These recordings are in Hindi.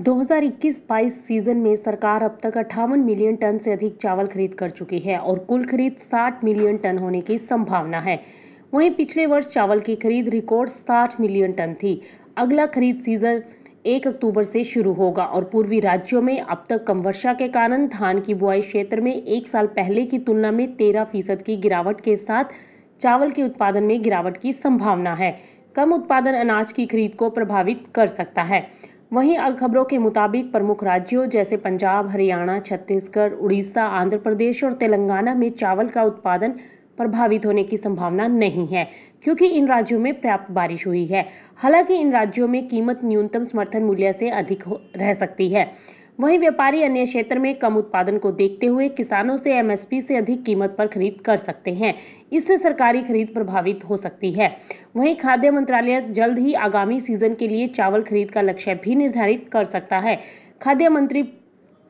2021-22 सीजन में सरकार अब तक अट्ठावन मिलियन टन से अधिक चावल खरीद कर चुकी है और कुल खरीद 60 मिलियन टन होने की संभावना है वहीं पिछले वर्ष चावल की खरीद रिकॉर्ड 60 मिलियन टन थी अगला खरीद सीजन 1 अक्टूबर से शुरू होगा और पूर्वी राज्यों में अब तक कम वर्षा के कारण धान की बुआई क्षेत्र में एक साल पहले की तुलना में तेरह फीसद की गिरावट के साथ चावल के उत्पादन में गिरावट की संभावना है कम उत्पादन अनाज की खरीद को प्रभावित कर सकता है वहीं खबरों के मुताबिक प्रमुख राज्यों जैसे पंजाब हरियाणा छत्तीसगढ़ उड़ीसा आंध्र प्रदेश और तेलंगाना में चावल का उत्पादन प्रभावित होने की संभावना नहीं है क्योंकि इन राज्यों में पर्याप्त बारिश हुई है हालांकि इन राज्यों में कीमत न्यूनतम समर्थन मूल्य से अधिक रह सकती है वहीं व्यापारी अन्य क्षेत्र में कम उत्पादन को देखते हुए किसानों से एमएसपी से अधिक कीमत पर खरीद कर सकते हैं इससे सरकारी खरीद प्रभावित हो सकती है वहीं खाद्य मंत्रालय जल्द ही आगामी सीजन के लिए चावल खरीद का लक्ष्य भी निर्धारित कर सकता है खाद्य मंत्री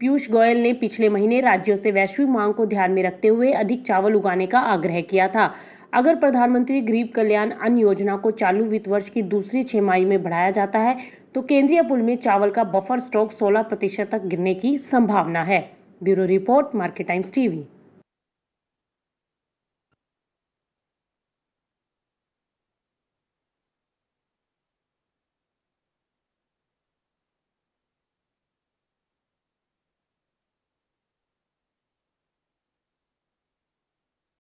पीयूष गोयल ने पिछले महीने राज्यों से वैश्विक मांग को ध्यान में रखते हुए अधिक चावल उगाने का आग्रह किया था अगर प्रधानमंत्री गरीब कल्याण अन्न योजना को चालू वित्त वर्ष की दूसरी छमाही में बढ़ाया जाता है तो केंद्रीय पुल में चावल का बफर स्टॉक 16 प्रतिशत तक गिरने की संभावना है bureau report Market Times TV